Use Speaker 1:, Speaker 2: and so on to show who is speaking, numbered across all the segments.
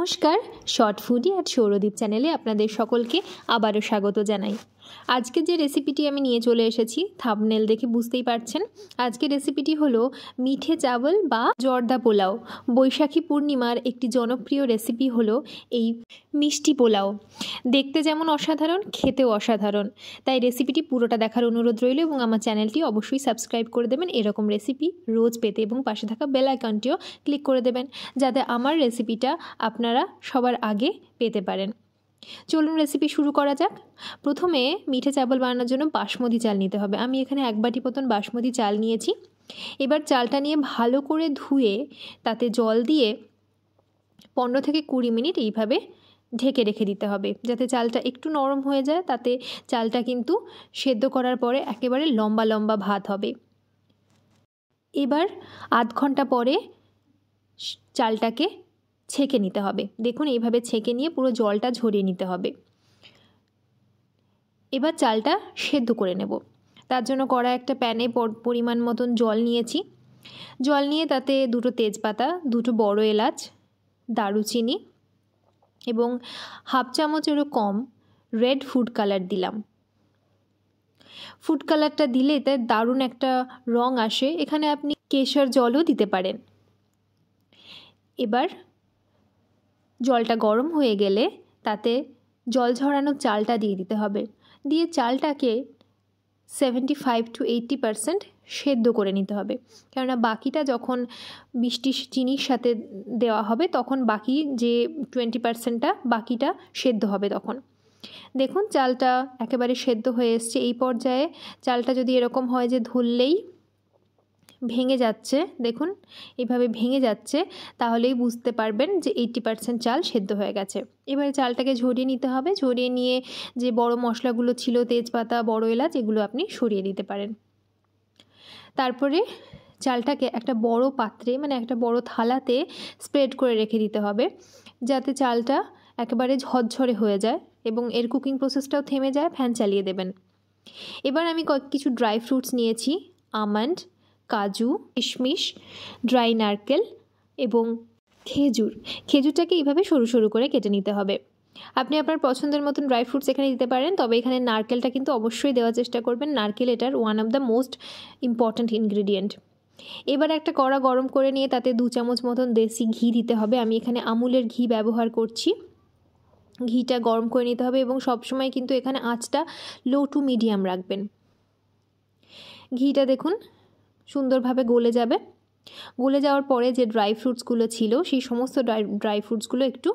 Speaker 1: নমস্কার short foodie আর সৌরদীপ চ্যানেলে আপনাদের সকলকে আবারও স্বাগত জানাই আজকে যে রেসিপিটি আমি নিয়ে চলে এসেছি থাবনেল দেখে বুঝতেই পারছেন আজকে রেসিপিটি হলো মিঠে চাবল বা জর্দা পোলাও বৈশাখী পূর্ণিমার একটি জনপ্রিয় রেসিপি হলো এই মিষ্টি পোলাও দেখতে যেমন অসাধারণ খেতেও অসাধারণ তাই রেসিপিটি পুরোটা দেখার অনুরোধ রইল এবং আমার চ্যানেলটি অবশ্যই সাবস্ক্রাইব করে দেবেন এরকম রেসিপি রোজ পেতে এবং পাশে থাকা বেল আইকনটিও ক্লিক করে দেবেন যাতে আমার রেসিপিটা আপনারা সবার আগে পেতে পারেন চলুন রেসিপি শুরু করা যাক প্রথমে মিঠে চাবল বানানোর জন্য বাসমতি চাল নিতে হবে আমি এখানে এক বাটি মতন বাসমতি চাল নিয়েছি এবার চালটা নিয়ে ভালো করে ধুয়ে তাতে জল দিয়ে পনেরো থেকে কুড়ি মিনিট এইভাবে ঢেকে রেখে দিতে হবে যাতে চালটা একটু নরম হয়ে যায় তাতে চালটা কিন্তু সেদ্ধ করার পরে একেবারে লম্বা লম্বা ভাত হবে এবার আধ ঘন্টা পরে চালটাকে ছেঁকে নিতে হবে দেখুন এইভাবে ছেঁকে নিয়ে পুরো জলটা ঝরিয়ে নিতে হবে এবার চালটা সেদ্ধ করে নেব তার জন্য কড়া একটা প্যানে পরিমাণ মতন জল নিয়েছি জল নিয়ে তাতে দুটো তেজপাতা দুটো বড় এলাচ দারুচিনি এবং হাফ চামচেরও কম রেড ফুড কালার দিলাম ফুড কালারটা দিলে এতে দারুণ একটা রং আসে এখানে আপনি কেশর জলও দিতে পারেন এবার জলটা গরম হয়ে গেলে তাতে জল ঝরানো চালটা দিয়ে দিতে হবে দিয়ে চালটাকে seventy five to eighty percent সেদ্ধ করে নিতে হবে কেননা বাকিটা যখন মিষ্টি চিনির সাথে দেওয়া হবে তখন বাকি যে টোয়েন্টি পারসেন্টটা বাকিটা সেদ্ধ হবে তখন দেখুন চালটা একেবারে সেদ্ধ হয়ে এসছে এই পর্যায়ে চালটা যদি এরকম হয় যে ধুললেই ভেঙে যাচ্ছে দেখুন এভাবে ভেঙে যাচ্ছে তাহলেই বুঝতে পারবেন যে এইটটি পারসেন্ট চাল সেদ্ধ হয়ে গেছে এবারে চালটাকে ঝরিয়ে নিতে হবে ঝরিয়ে নিয়ে যে বড় মশলাগুলো ছিল তেজপাতা বড় এলাচ এগুলো আপনি সরিয়ে দিতে পারেন তারপরে চালটাকে একটা বড় পাত্রে মানে একটা বড় থালাতে স্প্রেড করে রেখে দিতে হবে যাতে চালটা একেবারে ঝরঝরে হয়ে যায় এবং এর কুকিং প্রসেসটাও থেমে যায় ফ্যান চালিয়ে দেবেন এবার আমি কিছু ড্রাই ফ্রুটস নিয়েছি আমন্ড কাজু কিশমিশ ড্রাই নারকেল এবং খেজুর খেজুরটাকে এইভাবে সরু সরু করে কেটে নিতে হবে আপনি আপনার পছন্দের মতন ড্রাই ফ্রুটস এখানে দিতে পারেন তবে এখানে নারকেলটা কিন্তু অবশ্যই দেওয়ার চেষ্টা করবেন নারকেল এটার one of the most important ingredient এবার একটা কড়া গরম করে নিয়ে তাতে দু চামচ মতন দেশি ঘি দিতে হবে আমি এখানে আমুলের ঘি ব্যবহার করছি ঘিটা গরম করে নিতে হবে এবং সবসময় কিন্তু এখানে আঁচটা লো টু মিডিয়াম রাখবেন ঘিটা দেখুন সুন্দরভাবে গলে যাবে গলে যাওয়ার পরে যে ড্রাই ফ্রুটসগুলো ছিল সেই সমস্ত ড্রাই ড্রাই ফ্রুটসগুলো একটু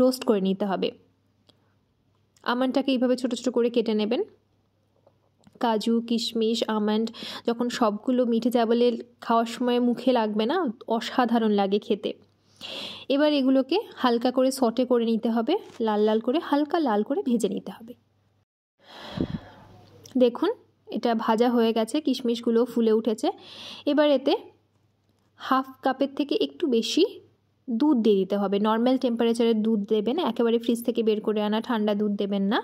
Speaker 1: রোস্ট করে নিতে হবে আমানটাকে এইভাবে ছোটো ছোটো করে কেটে নেবেন কাজু কিশমিশ আমন্ড যখন সবগুলো মিঠে যাবলে খাওয়ার সময় মুখে লাগবে না অসাধারণ লাগে খেতে এবার এগুলোকে হালকা করে সটে করে নিতে হবে লাল লাল করে হালকা লাল করে ভেজে নিতে হবে দেখুন এটা ভাজা হয়ে গেছে কিশমিশগুলো ফুলে উঠেছে এবার এতে হাফ কাপের থেকে একটু বেশি দুধ দিয়ে দিতে হবে নর্মাল টেম্পারেচারের দুধ দেবেন একেবারে ফ্রিজ থেকে বের করে আনা ঠান্ডা দুধ দেবেন না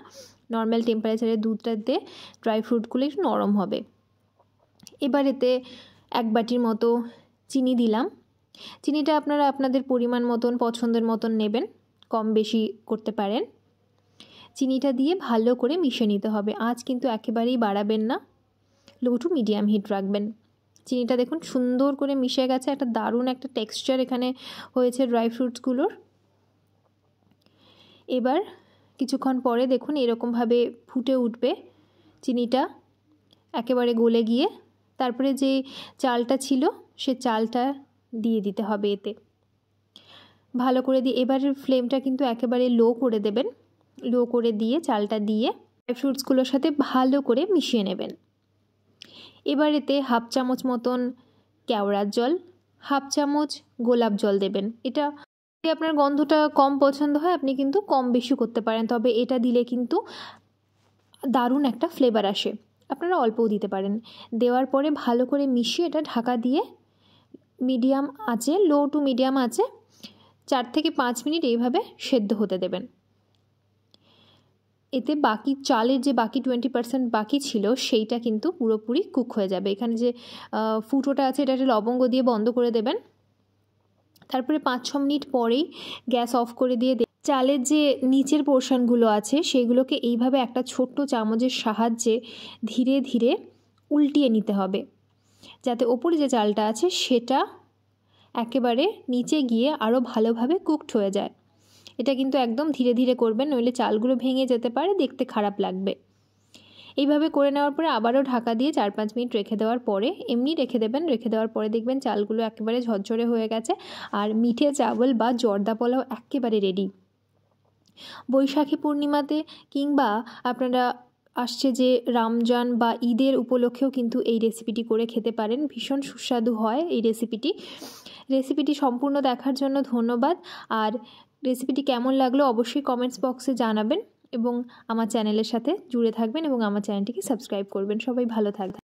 Speaker 1: নর্মাল টেম্পারেচারের দুধটা দিয়ে ড্রাই ফ্রুটগুলো একটু নরম হবে এবার এতে এক বাটির মতো চিনি দিলাম চিনিটা আপনারা আপনাদের পরিমাণ মতন পছন্দের মতন নেবেন কম বেশি করতে পারেন চিনিটা দিয়ে ভালো করে মিশে নিতে হবে আজ কিন্তু একেবারেই বাড়াবেন না লো টু মিডিয়াম হিট রাখবেন চিনিটা দেখুন সুন্দর করে মিশে গেছে একটা দারুণ একটা টেক্সচার এখানে হয়েছে ড্রাই ফ্রুটসগুলোর এবার কিছুক্ষণ পরে দেখুন এরকমভাবে ফুটে উঠবে চিনিটা একেবারে গলে গিয়ে তারপরে যে চালটা ছিল সে চালটা দিয়ে দিতে হবে এতে ভালো করে দিয়ে এবার ফ্লেমটা কিন্তু একেবারে লো করে দেবেন লো করে দিয়ে চালটা দিয়ে ড্রাই ফ্রুটসগুলোর সাথে ভালো করে মিশিয়ে নেবেন এবার এতে হাফ চামচ মতন কেওড়ার জল হাফ চামচ গোলাপ জল দেবেন এটা যদি আপনার গন্ধটা কম পছন্দ হয় আপনি কিন্তু কম বেশি করতে পারেন তবে এটা দিলে কিন্তু দারুণ একটা ফ্লেভার আসে আপনারা অল্পও দিতে পারেন দেওয়ার পরে ভালো করে মিশিয়ে এটা ঢাকা দিয়ে মিডিয়াম আছে লো টু মিডিয়াম আছে চার থেকে পাঁচ মিনিট এইভাবে সেদ্ধ হতে দেবেন এতে বাকি চালের যে বাকি টোয়েন্টি পার্সেন্ট বাকি ছিল সেইটা কিন্তু পুরোপুরি কুক হয়ে যাবে এখানে যে ফুটোটা আছে এটা লবঙ্গ দিয়ে বন্ধ করে দেবেন তারপরে পাঁচ ছ মিনিট পরেই গ্যাস অফ করে দিয়ে চালের যে নিচের পোর্শনগুলো আছে সেইগুলোকে এইভাবে একটা ছোট্ট চামচের সাহায্যে ধীরে ধীরে উল্টিয়ে নিতে হবে যাতে ওপরে যে চালটা আছে সেটা একেবারে নিচে গিয়ে আরও ভালোভাবে কুকড হয়ে যায় এটা কিন্তু একদম ধীরে ধীরে করবেন নইলে চালগুলো ভেঙে যেতে পারে দেখতে খারাপ লাগবে এইভাবে করে নেওয়ার পরে আবারও ঢাকা দিয়ে চার পাঁচ মিনিট রেখে দেওয়ার পরে এমনি রেখে দেবেন রেখে দেওয়ার পরে দেখবেন চালগুলো একেবারে ঝরঝরে হয়ে গেছে আর মিঠে চাবল বা জর্দা পোলাও একেবারে রেডি বৈশাখী পূর্ণিমাতে কিংবা আপনারা আসছে যে রামজান বা ঈদের উপলক্ষেও কিন্তু এই রেসিপিটি করে খেতে পারেন ভীষণ সুস্বাদু হয় এই রেসিপিটি রেসিপিটি সম্পূর্ণ দেখার জন্য ধন্যবাদ আর রেসিপিটি কেমন লাগলো অবশ্যই কমেন্টস বক্সে জানাবেন এবং আমার চ্যানেলের সাথে জুড়ে থাকবেন এবং আমার চ্যানেলটিকে সাবস্ক্রাইব করবেন সবাই ভালো থাকবেন